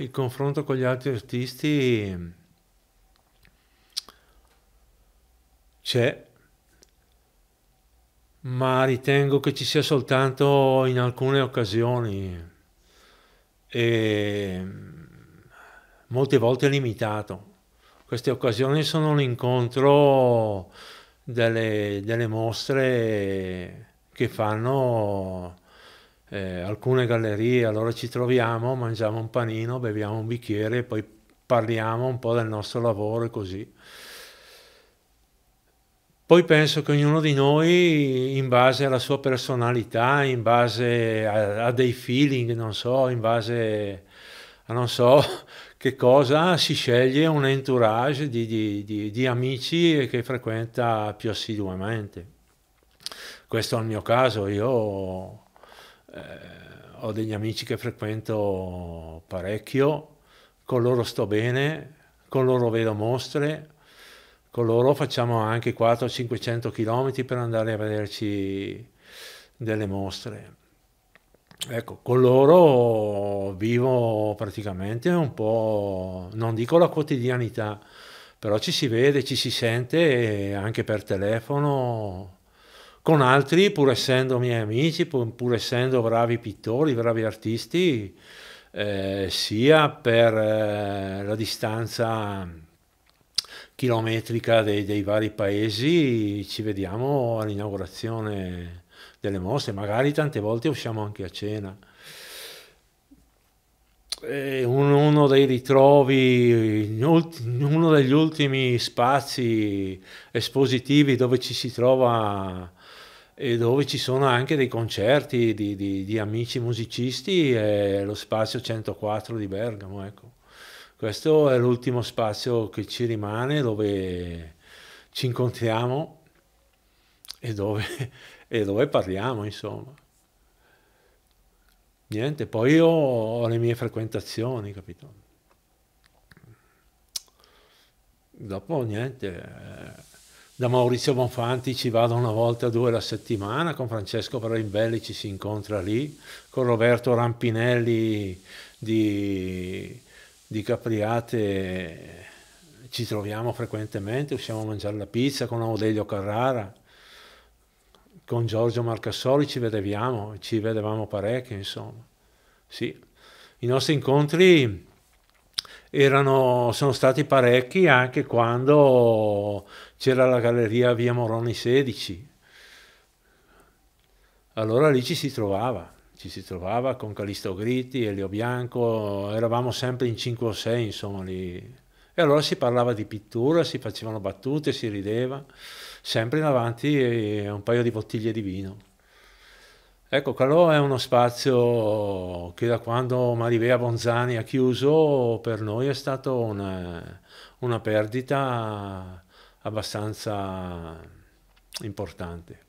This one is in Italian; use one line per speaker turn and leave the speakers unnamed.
Il confronto con gli altri artisti mm, c'è, ma ritengo che ci sia soltanto in alcune occasioni e mm, molte volte limitato. Queste occasioni sono l'incontro delle, delle mostre che fanno eh, alcune gallerie, allora ci troviamo, mangiamo un panino, beviamo un bicchiere e poi parliamo un po' del nostro lavoro e così. Poi penso che ognuno di noi, in base alla sua personalità, in base a, a dei feeling, non so, in base a non so che cosa, si sceglie un entourage di, di, di, di amici che frequenta più assiduamente. Questo è il mio caso, io Ho eh, ho degli amici che frequento parecchio, con loro sto bene, con loro vedo mostre, con loro facciamo anche 400-500 km per andare a vederci delle mostre. Ecco, con loro vivo praticamente un po', non dico la quotidianità, però ci si vede, ci si sente anche per telefono, con altri, pur essendo miei amici, pur, pur essendo bravi pittori, bravi artisti, eh, sia per eh, la distanza chilometrica dei, dei, vari paesi, ci vediamo all'inaugurazione delle mostre, magari tante volte usciamo anche a cena. Eh, un, uno dei ritrovi, uno degli ultimi spazi espositivi dove ci si trova e dove ci sono anche dei concerti di, di, di amici musicisti e lo spazio 104 di Bergamo. Ecco. Questo è l'ultimo spazio che ci rimane dove ci incontriamo e dove, e dove parliamo, insomma. Niente, poi io ho le mie frequentazioni, capito? Dopo niente. Eh da Maurizio Bonfanti ci vado una volta o due alla settimana, con Francesco Braimbelli ci si incontra lì, con Roberto Rampinelli di, di Capriate ci troviamo frequentemente, usciamo a mangiare la pizza con Audelio Carrara, con Giorgio Marcassoli ci vedevamo, ci vedevamo parecchio, insomma. Sì. I nostri incontri erano, sono stati parecchi anche quando c'era la galleria Via Moroni 16. Allora lì ci si trovava, ci si trovava con Calisto Gritti, Elio Bianco, eravamo sempre in 5 o 6 insomma lì. E allora si parlava di pittura, si facevano battute, si rideva, sempre in avanti eh, un paio di bottiglie di vino. Ecco, quello è uno spazio che da quando Marivea Bonzani ha chiuso per noi è stata una, una perdita abbastanza importante.